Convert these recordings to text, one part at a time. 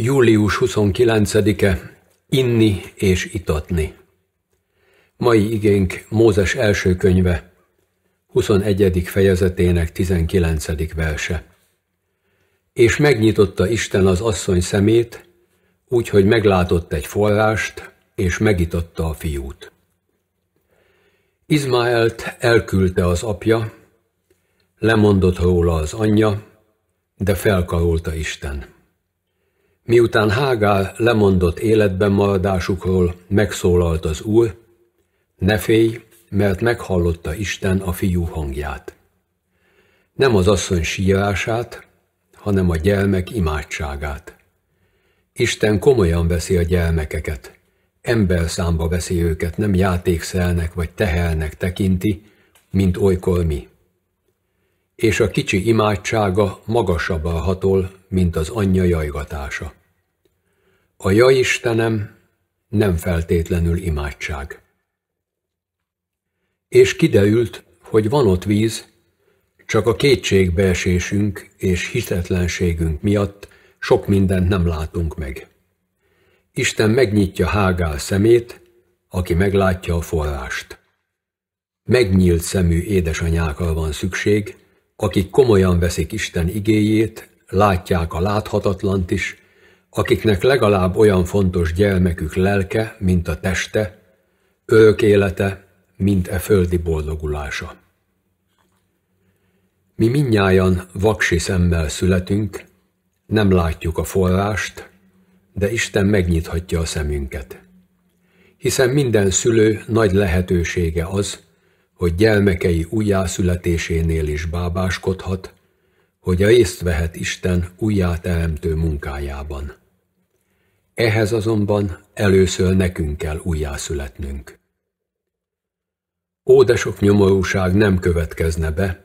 Július 29-e Inni és itatni Mai igénk Mózes első könyve, 21. fejezetének 19. verse. És megnyitotta Isten az asszony szemét, úgyhogy meglátott egy forrást, és megitatta a fiút. Izmaelt elküldte az apja, lemondott róla az anyja, de felkarolta Isten. Miután Hágál lemondott életben maradásukról, megszólalt az Úr, ne félj, mert meghallotta Isten a fiú hangját. Nem az asszony sírását, hanem a gyermek imádságát. Isten komolyan veszi a gyermekeket, ember számba veszi őket, nem játékszelnek vagy tehelnek tekinti, mint olykor mi. És a kicsi imádsága magasabbra hatol, mint az anyja jajgatása. A ja Istenem nem feltétlenül imádság. És kiderült, hogy van ott víz, csak a kétségbeesésünk és hitetlenségünk miatt sok mindent nem látunk meg. Isten megnyitja Hágál szemét, aki meglátja a forrást. Megnyílt szemű édesanyákkal van szükség, akik komolyan veszik Isten igéjét, látják a láthatatlant is, akiknek legalább olyan fontos gyermekük lelke, mint a teste, örök élete, mint e földi boldogulása. Mi minnyájan vaksi szemmel születünk, nem látjuk a forrást, de Isten megnyithatja a szemünket. Hiszen minden szülő nagy lehetősége az, hogy gyermekei újjászületésénél is bábáskodhat, hogy a észt vehet Isten újjáteremtő munkájában. Ehhez azonban először nekünk kell újjászületnünk. Ódesok nyomorúság nem következne be,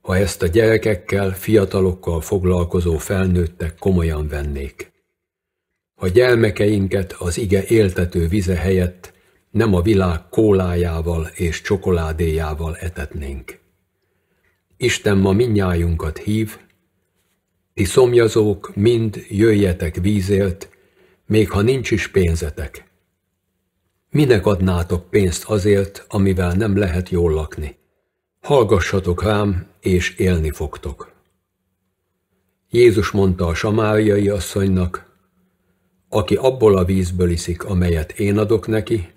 ha ezt a gyerekekkel, fiatalokkal foglalkozó felnőttek komolyan vennék. Ha gyermekeinket az ige éltető vize helyett nem a világ kólájával és csokoládéjával etetnénk. Isten ma minnyájunkat hív, ti szomjazók, mind jöjjetek vízért, még ha nincs is pénzetek. Minek adnátok pénzt azért, amivel nem lehet jól lakni? Hallgassatok rám, és élni fogtok. Jézus mondta a samáriai asszonynak, aki abból a vízből iszik, amelyet én adok neki,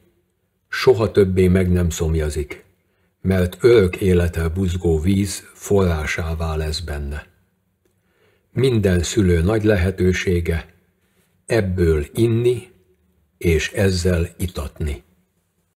soha többé meg nem szomjazik mert örök élete buzgó víz forrásává lesz benne. Minden szülő nagy lehetősége ebből inni és ezzel itatni.